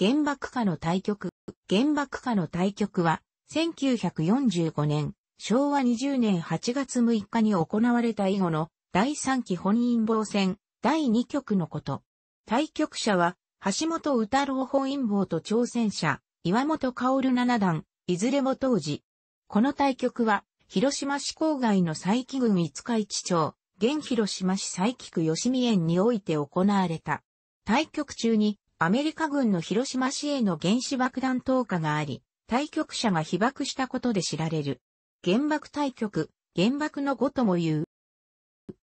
原爆下の対局。原爆下の対局は、1945年、昭和20年8月6日に行われた以後の第3期本因坊戦第2局のこと。対局者は、橋本宇太郎本因坊と挑戦者、岩本薫七段、いずれも当時。この対局は、広島市郊外の佐伯郡五日市町、現広島市佐伯区吉見園において行われた。対局中に、アメリカ軍の広島市への原子爆弾投下があり、対局者が被爆したことで知られる。原爆対局、原爆の語とも言う。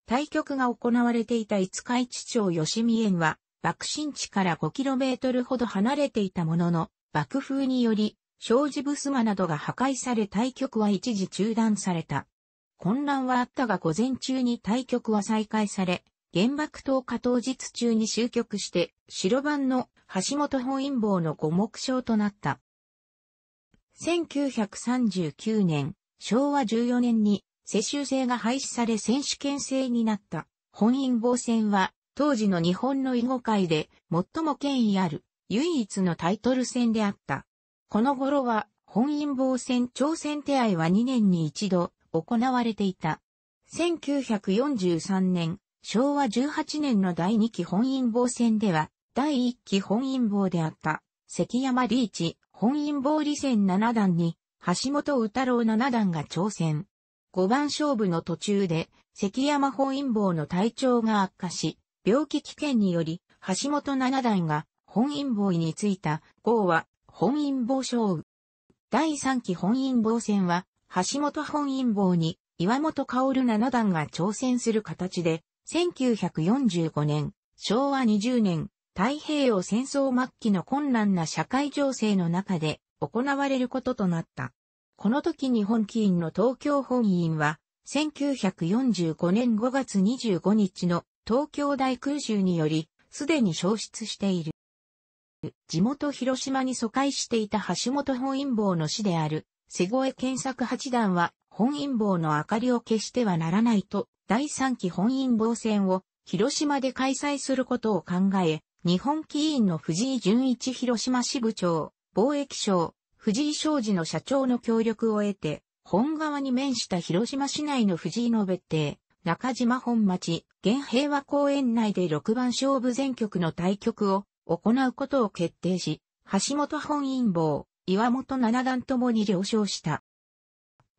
対局が行われていた五日市町吉見園は、爆心地から 5km ほど離れていたものの、爆風により、障子ブスマなどが破壊され対局は一時中断された。混乱はあったが午前中に対局は再開され、原爆投下当日中に終局して、白番の橋本本因坊の五目章となった。1939年、昭和14年に世襲制が廃止され選手権制になった本因坊戦は、当時の日本の囲碁界で最も権威ある唯一のタイトル戦であった。この頃は本因坊戦挑戦手合は2年に一度行われていた。1943年、昭和18年の第2期本因坊戦では、第1期本因坊であった、関山リーチ、本因坊理戦七段に、橋本宇太郎七段が挑戦。五番勝負の途中で、関山本因坊の体調が悪化し、病気危険により、橋本七段が本因坊についた号は本因坊勝負。第3期本因坊戦は、橋本本因坊に岩本薫七段が挑戦する形で、1945年、昭和20年、太平洋戦争末期の困難な社会情勢の中で行われることとなった。この時日本議院の東京本院は、1945年5月25日の東京大空襲により、すでに消失している。地元広島に疎開していた橋本本因坊の死である、瀬越検索八段は、本因坊の明かりを消してはならないと第3期本因坊戦を広島で開催することを考え、日本棋院の藤井純一広島支部長、貿易省、藤井商事の社長の協力を得て、本川に面した広島市内の藤井の別邸、中島本町、現平和公園内で6番勝負全局の対局を行うことを決定し、橋本本因坊、岩本七段ともに了承した。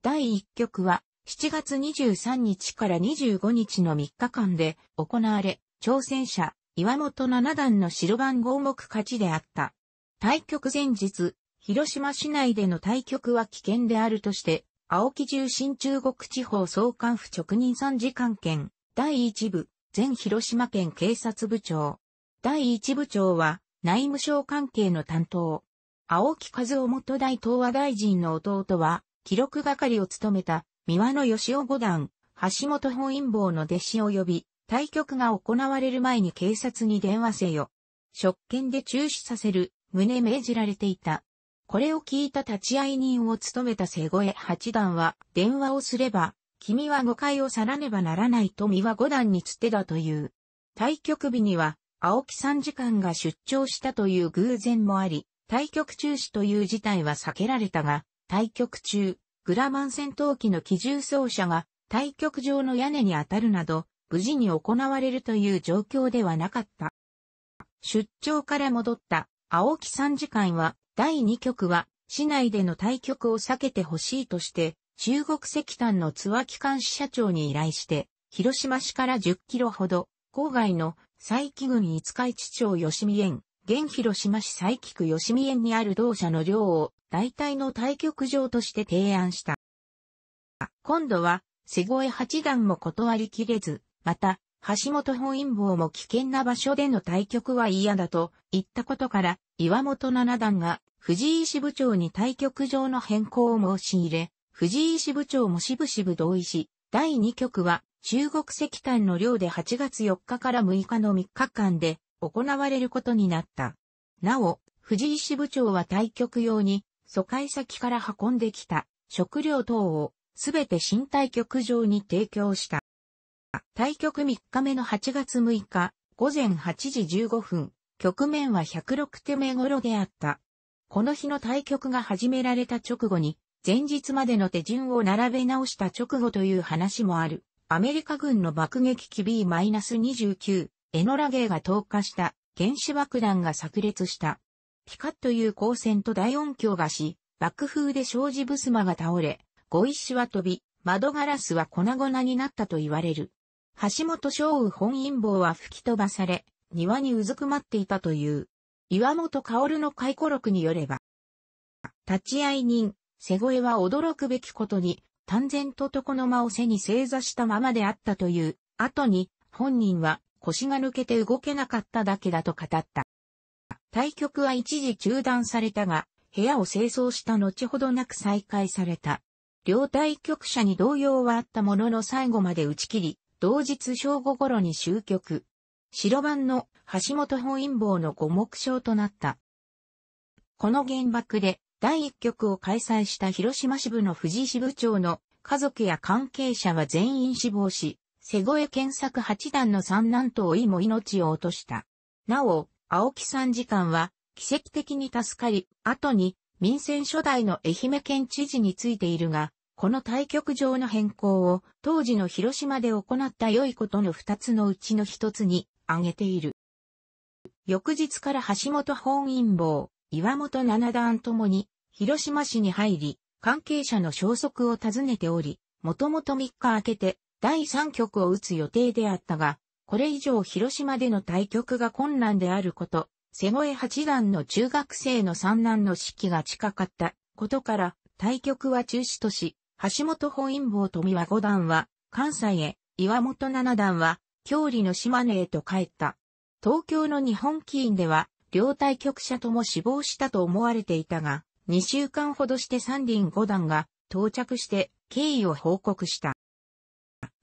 第1局は、7月23日から25日の3日間で行われ、挑戦者、岩本七段の白番合目勝ちであった。対局前日、広島市内での対局は危険であるとして、青木重新中国地方総監府直任参事官兼、第一部、前広島県警察部長。第一部長は、内務省関係の担当。青木和夫元大東和大臣の弟は、記録係を務めた三輪の吉尾五段、橋本本因坊の弟子を呼び、対局が行われる前に警察に電話せよ。職権で中止させる、旨命じられていた。これを聞いた立会人を務めた瀬越八段は、電話をすれば、君は誤解をさらねばならないと三輪五段につてだという。対局日には、青木参事官が出張したという偶然もあり、対局中止という事態は避けられたが、対局中、グラマン戦闘機の機銃奏者が対局場の屋根に当たるなど、無事に行われるという状況ではなかった。出張から戻った青木参事官は、第2局は市内での対局を避けてほしいとして、中国石炭のツア機関支社長に依頼して、広島市から10キロほど、郊外の佐伯郡五日市町吉見園、現広島市佐伯区吉見園にある同社の寮を大体の対局場として提案した。今度は、瀬越八段も断りきれず、また、橋本本因坊も危険な場所での対局は嫌だと言ったことから、岩本七段が藤井支部長に対局場の変更を申し入れ、藤井支部長もしぶしぶ同意し、第2局は中国石炭の寮で8月4日から6日の3日間で行われることになった。なお、藤井支部長は対局用に疎開先から運んできた食料等をすべて新対局場に提供した。対局3日目の8月6日午前8時15分、局面は106手目頃であった。この日の対局が始められた直後に、前日までの手順を並べ直した直後という話もある。アメリカ軍の爆撃機 B-29、エノラゲーが投下した原子爆弾が炸裂した。ピカッという光線と大音響がし、爆風で障子ブスマが倒れ、碁石は飛び、窓ガラスは粉々になったと言われる。橋本昭雨本因坊は吹き飛ばされ、庭にうずくまっていたという。岩本薫の回顧録によれば、立ち会人、瀬越は驚くべきことに、単然と床の間を背に正座したままであったという、後に、本人は腰が抜けて動けなかっただけだと語った。対局は一時中断されたが、部屋を清掃した後ほどなく再開された。両対局者に動揺はあったものの最後まで打ち切り、同日正午頃に終局。白番の橋本本因坊の五目勝となった。この原爆で第一局を開催した広島支部の藤井支部長の家族や関係者は全員死亡し、瀬越検索八段の三男と老いも命を落とした。なお、青木参事官は、奇跡的に助かり、後に民選初代の愛媛県知事についているが、この対局場の変更を当時の広島で行った良いことの二つのうちの一つに挙げている。翌日から橋本本因坊、岩本七段ともに広島市に入り、関係者の消息を尋ねており、もともと3日明けて第3局を打つ予定であったが、これ以上広島での対局が困難であること、瀬越八段の中学生の三男の式が近かったことから、対局は中止とし、橋本本因坊富和五段は関西へ、岩本七段は郷里の島根へと帰った。東京の日本棋院では、両対局者とも死亡したと思われていたが、2週間ほどして三輪五段が到着して経緯を報告した。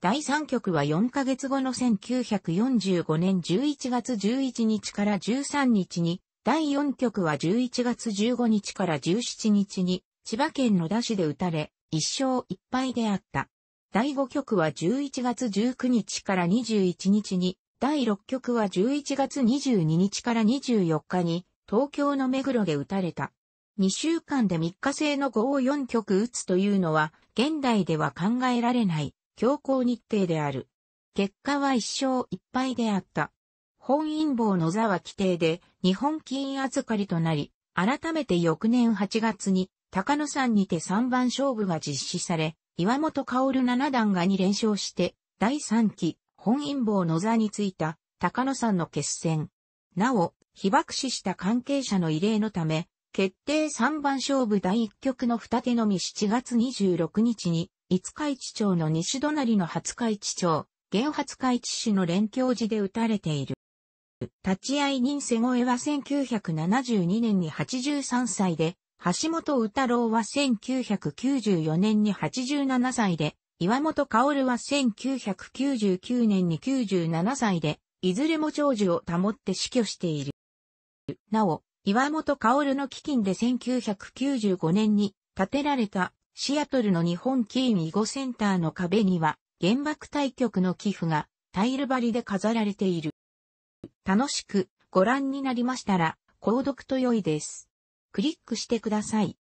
第3局は4ヶ月後の1945年11月11日から13日に、第4局は11月15日から17日に、千葉県野田市で打たれ、1勝1敗であった。第5局は11月19日から21日に、第6局は11月22日から24日に、東京の目黒で打たれた。2週間で3日制の5を4局打つというのは、現代では考えられない。強行日程である。結果は一勝一敗であった。本因坊の座は規定で日本金預かりとなり、改めて翌年8月に高野山にて3番勝負が実施され、岩本薫七段が2連勝して、第3期本因坊の座についた高野山の決戦。なお、被爆死した関係者の異例のため、決定3番勝負第1局の二手のみ7月26日に五日市町の西隣の廿日市町、芸廿日市市の連教寺で打たれている。立会人瀬越は1972年に83歳で、橋本宇太郎は1994年に87歳で、岩本薫は1999年に97歳で、いずれも長寿を保って死去している。なお、岩本薫の基金で1995年に建てられたシアトルの日本キーン囲碁センターの壁には、原爆対局の寄付がタイル張りで飾られている。楽しくご覧になりましたら、購読と良いです。クリックしてください。